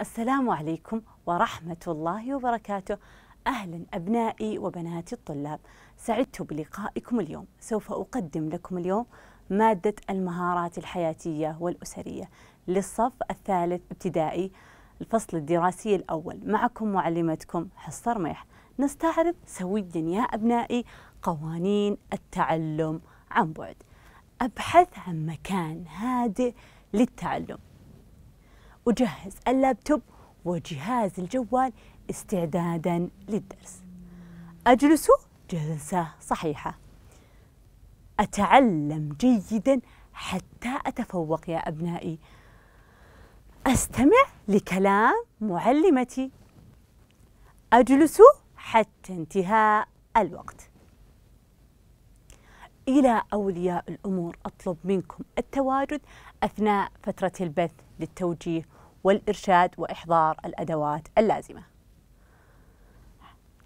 السلام عليكم ورحمة الله وبركاته أهلا أبنائي وبناتي الطلاب سعدت بلقائكم اليوم سوف أقدم لكم اليوم مادة المهارات الحياتية والأسرية للصف الثالث ابتدائي الفصل الدراسي الأول معكم معلمتكم حصة رميح نستعرض سويا يا أبنائي قوانين التعلم عن بعد أبحث عن مكان هادئ للتعلم وجهز اللابتوب وجهاز الجوال استعدادا للدرس أجلس جلسة صحيحة أتعلم جيدا حتى أتفوق يا أبنائي أستمع لكلام معلمتي أجلس حتى انتهاء الوقت إلى أولياء الأمور أطلب منكم التواجد أثناء فترة البث للتوجيه والإرشاد وإحضار الأدوات اللازمة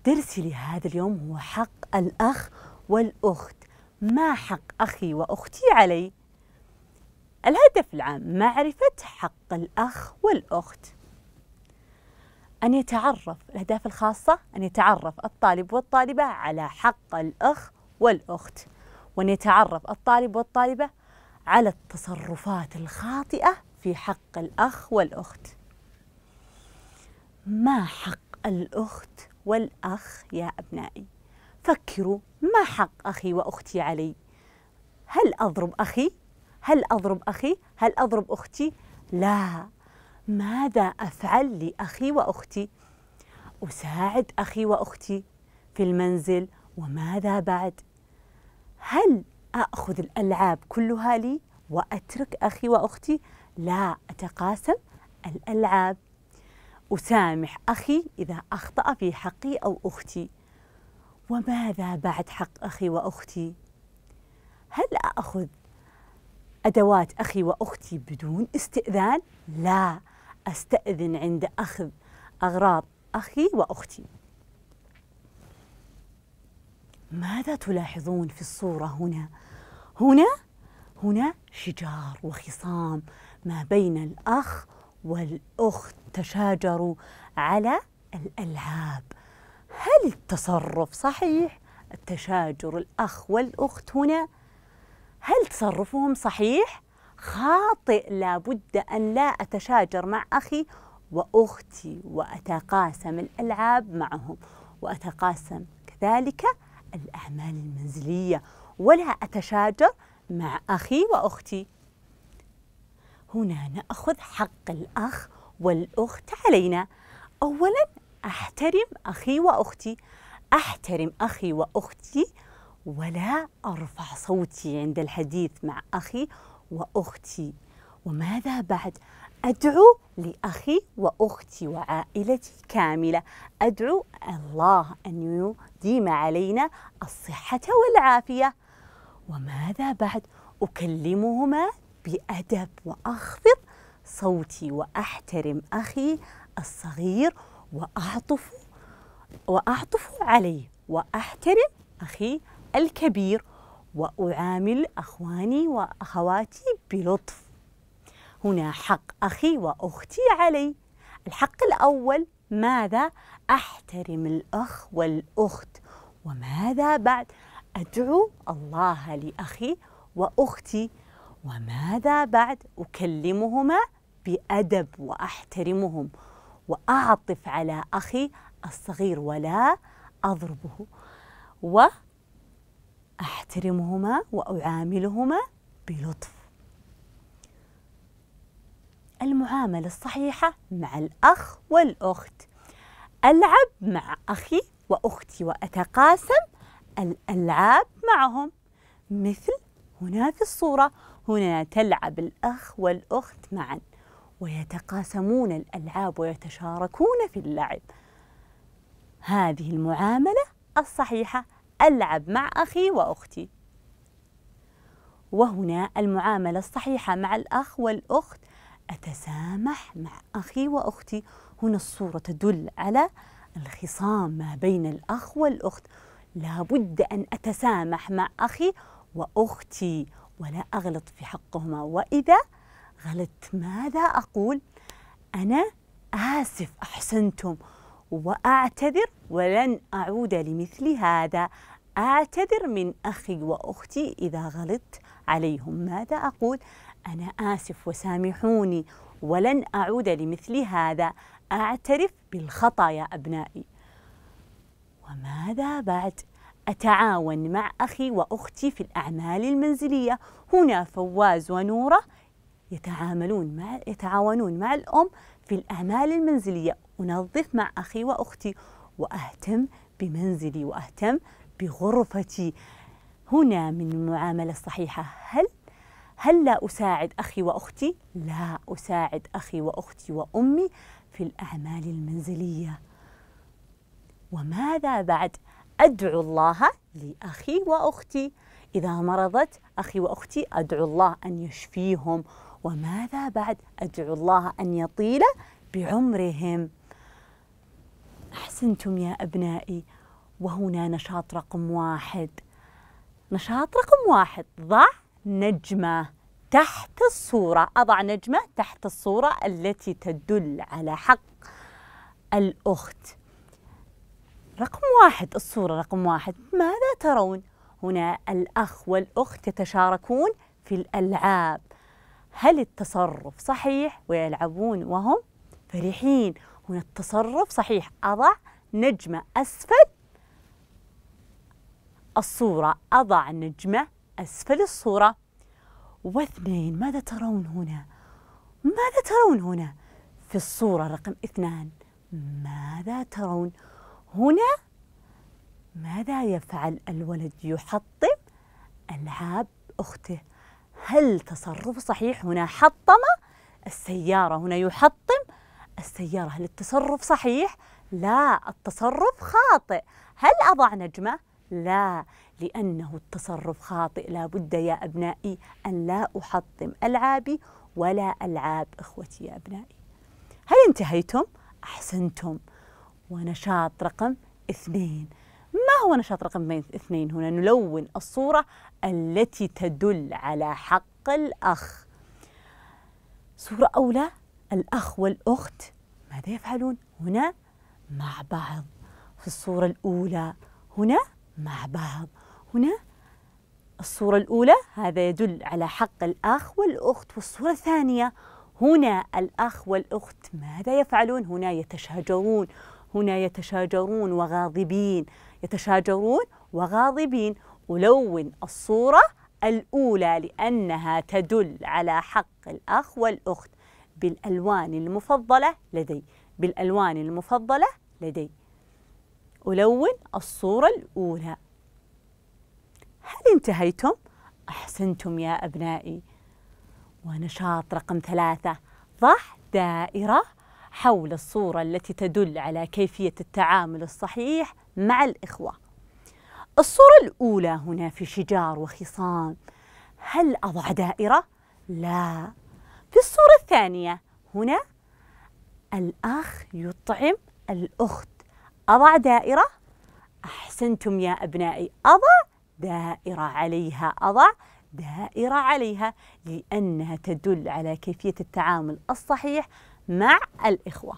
درسي لهذا اليوم هو حق الأخ والأخت ما حق أخي وأختي علي؟ الهدف العام معرفة حق الأخ والأخت أن يتعرف الأهداف الخاصة أن يتعرف الطالب والطالبة على حق الأخ والأخت وأن يتعرف الطالب والطالبة على التصرفات الخاطئة في حق الأخ والأخت ما حق الأخت والأخ يا أبنائي فكروا ما حق أخي وأختي علي هل أضرب أخي؟ هل أضرب أخي؟ هل أضرب أختي؟ لا ماذا أفعل لأخي وأختي؟ أساعد أخي وأختي في المنزل وماذا بعد؟ هل آخذ الألعاب كلها لي وأترك أخي وأختي؟ لا أتقاسم الألعاب أسامح أخي إذا أخطأ في حقي أو أختي وماذا بعد حق أخي وأختي؟ هل أخذ أدوات أخي وأختي بدون استئذان؟ لا أستأذن عند أخذ أغراض أخي وأختي ماذا تلاحظون في الصورة هنا؟ هنا هنا شجار وخصام ما بين الأخ والأخت تشاجروا على الألعاب هل التصرف صحيح؟ التشاجر الأخ والأخت هنا هل تصرفهم صحيح؟ خاطئ لابد أن لا أتشاجر مع أخي وأختي وأتقاسم الألعاب معهم وأتقاسم كذلك الأعمال المنزلية ولا أتشاجر مع أخي وأختي هنا نأخذ حق الأخ والأخت علينا أولا أحترم أخي وأختي أحترم أخي وأختي ولا أرفع صوتي عند الحديث مع أخي وأختي وماذا بعد أدعو لأخي وأختي وعائلتي كاملة أدعو الله أن يديم علينا الصحة والعافية وماذا بعد أكلمهما بأدب وأخفض صوتي وأحترم أخي الصغير وأعطف وأعطف عليه وأحترم أخي الكبير وأعامل أخواني وأخواتي بلطف هنا حق أخي وأختي علي الحق الأول ماذا أحترم الأخ والأخت وماذا بعد أدعو الله لأخي وأختي وماذا بعد أكلمهما بأدب وأحترمهم وأعطف على أخي الصغير ولا أضربه وأحترمهما وأعاملهما بلطف المعاملة الصحيحة مع الأخ والأخت ألعب مع أخي وأختي وأتقاسم الألعاب معهم مثل هنا في الصورة هنا تلعب الأخ والأخت معا ويتقاسمون الألعاب ويتشاركون في اللعب هذه المعاملة الصحيحة ألعب مع أخي وأختي وهنا المعاملة الصحيحة مع الأخ والأخت أتسامح مع أخي وأختي هنا الصورة تدل على الخصام ما بين الأخ والأخت لابد أن أتسامح مع أخي وأختي ولا أغلط في حقهما وإذا غلطت ماذا أقول أنا آسف أحسنتم وأعتذر ولن أعود لمثل هذا أعتذر من أخي وأختي إذا غلطت عليهم ماذا أقول أنا آسف وسامحوني ولن أعود لمثل هذا أعترف بالخطأ يا أبنائي وماذا بعد أتعاون مع أخي وأختي في الأعمال المنزلية هنا فواز ونورة يتعاملون مع يتعاونون مع الأم في الأعمال المنزلية أنظف مع أخي وأختي وأهتم بمنزلي وأهتم بغرفتي هنا من المعاملة الصحيحة هل هل لا أساعد أخي وأختي؟ لا أساعد أخي وأختي وأمي في الأعمال المنزلية وماذا بعد؟ أدعو الله لأخي وأختي إذا مرضت أخي وأختي أدعو الله أن يشفيهم وماذا بعد أدعو الله أن يطيل بعمرهم أحسنتم يا أبنائي وهنا نشاط رقم واحد نشاط رقم واحد ضع نجمة تحت الصورة أضع نجمة تحت الصورة التي تدل على حق الأخت رقم واحد الصورة رقم واحد ماذا ترون؟ هنا الأخ والأخت يتشاركون في الألعاب هل التصرف صحيح ويلعبون وهم فرحين هنا التصرف صحيح أضع نجمة أسفل الصورة أضع نجمة أسفل الصورة واثنين ماذا ترون هنا؟ ماذا ترون هنا؟ في الصورة رقم اثنان ماذا ترون؟ هنا ماذا يفعل الولد يحطم ألعاب أخته هل تصرف صحيح هنا حطم السيارة هنا يحطم السيارة هل التصرف صحيح لا التصرف خاطئ هل أضع نجمة لا لأنه التصرف خاطئ لا بد يا أبنائي أن لا أحطم ألعابي ولا ألعاب إخوتي يا أبنائي هل انتهيتم؟ أحسنتم ونشاط رقم اثنين ما هو نشاط رقم اثنين هنا نلون الصورة التي تدل على حق الأخ صورة أولى الأخ والأخت ماذا يفعلون هنا مع بعض في الصورة الأولى هنا مع بعض هنا الصورة الأولى هذا يدل على حق الأخ والأخت والصورة الثانية هنا الأخ والأخت ماذا يفعلون هنا يتشاجرون هنا يتشاجرون وغاضبين يتشاجرون وغاضبين ألون الصورة الأولى لأنها تدل على حق الأخ والأخت بالألوان المفضلة لدي بالألوان المفضلة لدي ألون الصورة الأولى هل انتهيتم؟ أحسنتم يا أبنائي ونشاط رقم ثلاثة ضح دائرة حول الصورة التي تدل على كيفية التعامل الصحيح مع الإخوة الصورة الأولى هنا في شجار وخصام هل أضع دائرة؟ لا في الصورة الثانية هنا الأخ يطعم الأخت أضع دائرة؟ أحسنتم يا أبنائي أضع دائرة عليها أضع دائرة عليها لأنها تدل على كيفية التعامل الصحيح مع الإخوة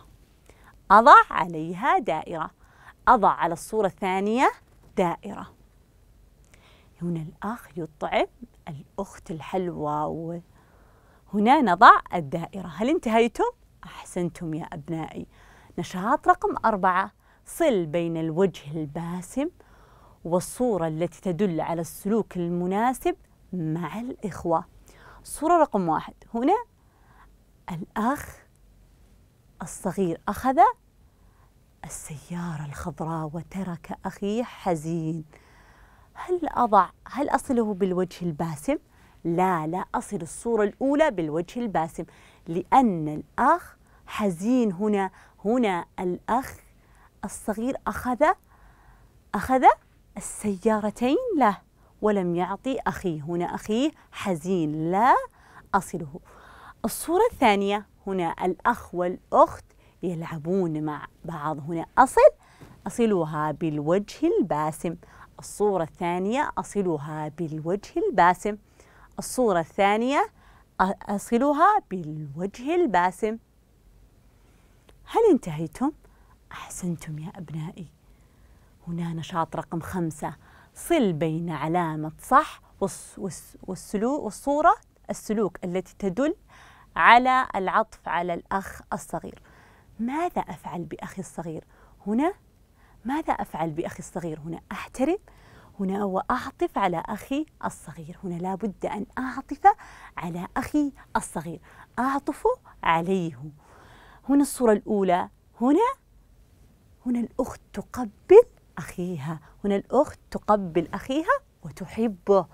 أضع عليها دائرة أضع على الصورة الثانية دائرة هنا الأخ يطعم الأخت الحلوى هنا نضع الدائرة هل انتهيتم؟ أحسنتم يا أبنائي نشاط رقم أربعة صل بين الوجه الباسم والصورة التي تدل على السلوك المناسب مع الإخوة صورة رقم واحد هنا الأخ الصغير أخذ السيارة الخضراء وترك أخيه حزين هل أضع هل أصله بالوجه الباسم؟ لا لا أصل الصورة الأولى بالوجه الباسم لأن الأخ حزين هنا هنا الأخ الصغير أخذ أخذ السيارتين له ولم يعطي أخيه هنا أخيه حزين لا أصله الصورة الثانية هنا الأخ والأخت يلعبون مع بعض هنا أصل أصلها بالوجه الباسم الصورة الثانية أصلها بالوجه الباسم الصورة الثانية أصلها بالوجه الباسم هل انتهيتم؟ أحسنتم يا أبنائي هنا نشاط رقم خمسة صل بين علامة صح والسلوك والصورة السلوك التي تدل على العطف على الأخ الصغير ماذا أفعل بأخي الصغير هنا ماذا أفعل بأخي الصغير هنا أحترم هنا وأعطف على أخي الصغير هنا لابد أن أعطف على أخي الصغير أعطف عليه هنا الصورة الأولى هنا هنا الأخت تقبل أخيها هنا الأخت تقبل أخيها وتحبه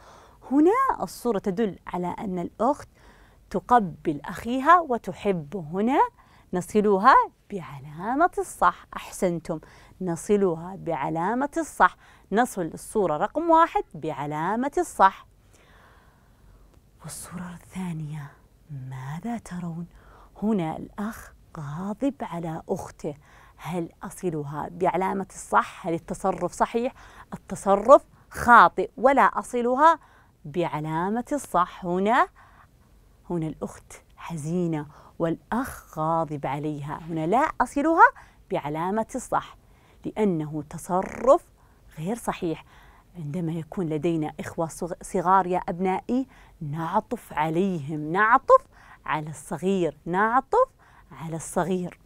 هنا الصورة تدل على أن الأخت تقبل أخيها وتحبه هنا نصلها بعلامة الصح أحسنتم نصلها بعلامة الصح نصل الصورة رقم واحد بعلامة الصح والصورة الثانية ماذا ترون؟ هنا الأخ غاضب على أخته هل أصلها بعلامة الصح هل التصرف صحيح التصرف خاطئ ولا أصلها بعلامة الصح هنا هنا الأخت حزينة والأخ غاضب عليها هنا لا أصلها بعلامة الصح لأنه تصرف غير صحيح عندما يكون لدينا إخوة صغار يا أبنائي نعطف عليهم نعطف على الصغير نعطف على الصغير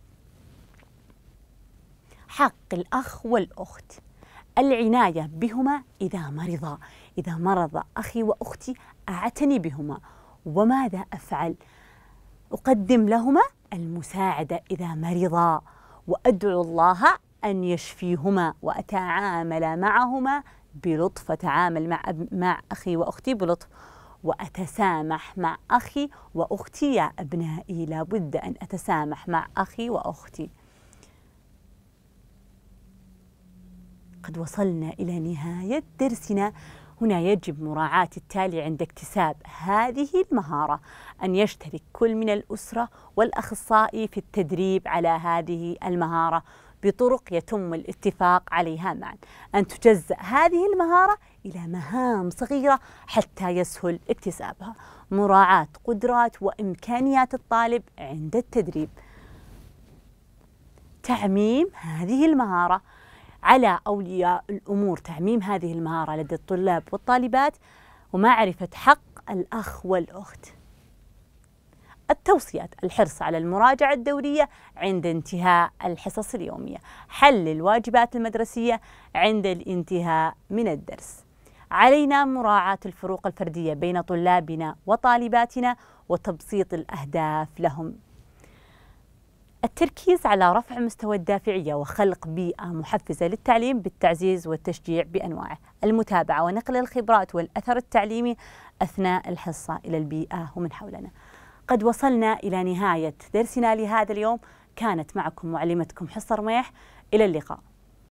حق الأخ والأخت العناية بهما إذا مرضا إذا مرض أخي وأختي أعتني بهما وماذا أفعل؟ أقدم لهما المساعدة إذا مرضا وأدعو الله أن يشفيهما وأتعامل معهما بلطف أتعامل مع, مع أخي وأختي بلطف وأتسامح مع أخي وأختي يا أبنائي لابد أن أتسامح مع أخي وأختي قد وصلنا إلى نهاية درسنا هنا يجب مراعاة التالي عند اكتساب هذه المهارة أن يشترك كل من الأسرة والأخصائي في التدريب على هذه المهارة بطرق يتم الاتفاق عليها معا أن تجزأ هذه المهارة إلى مهام صغيرة حتى يسهل اكتسابها مراعاة قدرات وإمكانيات الطالب عند التدريب تعميم هذه المهارة على أولياء الأمور تعميم هذه المهارة لدى الطلاب والطالبات ومعرفة حق الأخ والأخت التوصيات الحرص على المراجعة الدورية عند انتهاء الحصص اليومية حل الواجبات المدرسية عند الانتهاء من الدرس علينا مراعاة الفروق الفردية بين طلابنا وطالباتنا وتبسيط الأهداف لهم التركيز على رفع مستوى الدافعية وخلق بيئة محفزة للتعليم بالتعزيز والتشجيع بأنواعه المتابعة ونقل الخبرات والأثر التعليمي أثناء الحصة إلى البيئة ومن حولنا قد وصلنا إلى نهاية درسنا لهذا اليوم كانت معكم معلمتكم حصة رميح إلى اللقاء